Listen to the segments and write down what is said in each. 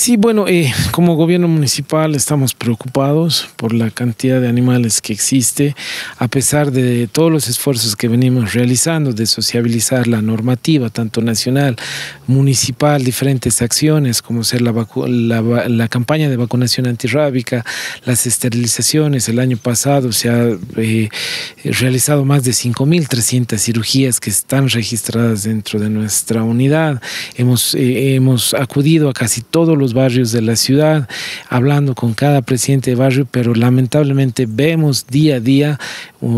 Sí, bueno, eh, como gobierno municipal estamos preocupados por la cantidad de animales que existe, a pesar de todos los esfuerzos que venimos realizando de sociabilizar la normativa, tanto nacional, municipal, diferentes acciones, como ser la, campaña de vacunación antirrábica, las esterilizaciones. El año pasado se ha eh, realizado más de 5.300 cirugías que están registradas dentro de nuestra unidad. Hemos, eh, hemos acudido a casi todos los barrios de la ciudad, hablando con cada presidente de barrio, pero lamentablemente vemos día a día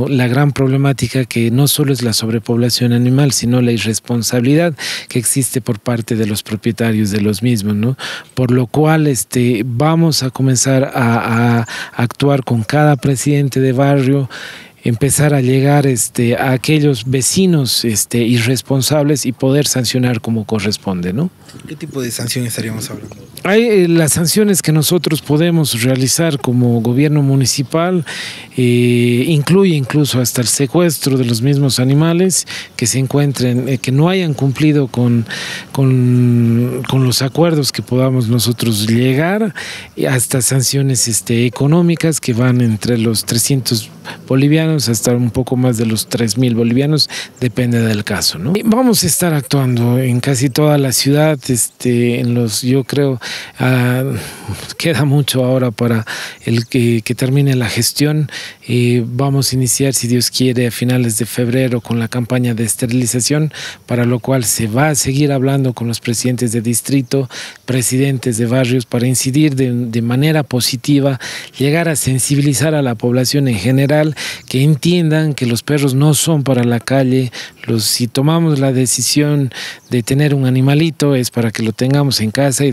la gran problemática que no solo es la sobrepoblación animal, sino la irresponsabilidad que existe por parte de los propietarios de los mismos, ¿no? Por lo cual este, vamos a comenzar a, a actuar con cada presidente de barrio empezar a llegar este, a aquellos vecinos este, irresponsables y poder sancionar como corresponde. ¿no? ¿Qué tipo de sanción estaríamos hablando? Hay eh, las sanciones que nosotros podemos realizar como gobierno municipal, eh, incluye incluso hasta el secuestro de los mismos animales que se encuentren, eh, que no hayan cumplido con, con, los acuerdos que podamos nosotros llegar, hasta sanciones este, económicas que van entre los 300 bolivianos hasta un poco más de los 3 mil bolivianos, depende del caso. Vamos a estar actuando en casi toda la ciudad, este, en los, yo creo, ah, queda mucho ahora para el que, termine la gestión. y eh, vamos a iniciar, si Dios quiere, a finales de febrero con la campaña de esterilización, para lo cual se va a seguir hablando con los presidentes de distrito, presidentes de barrios, para incidir de manera positiva, llegar a sensibilizar a la población en general que entiendan que los perros no son para la calle. si tomamos la decisión de tener un animalito es para que lo tengamos en casa y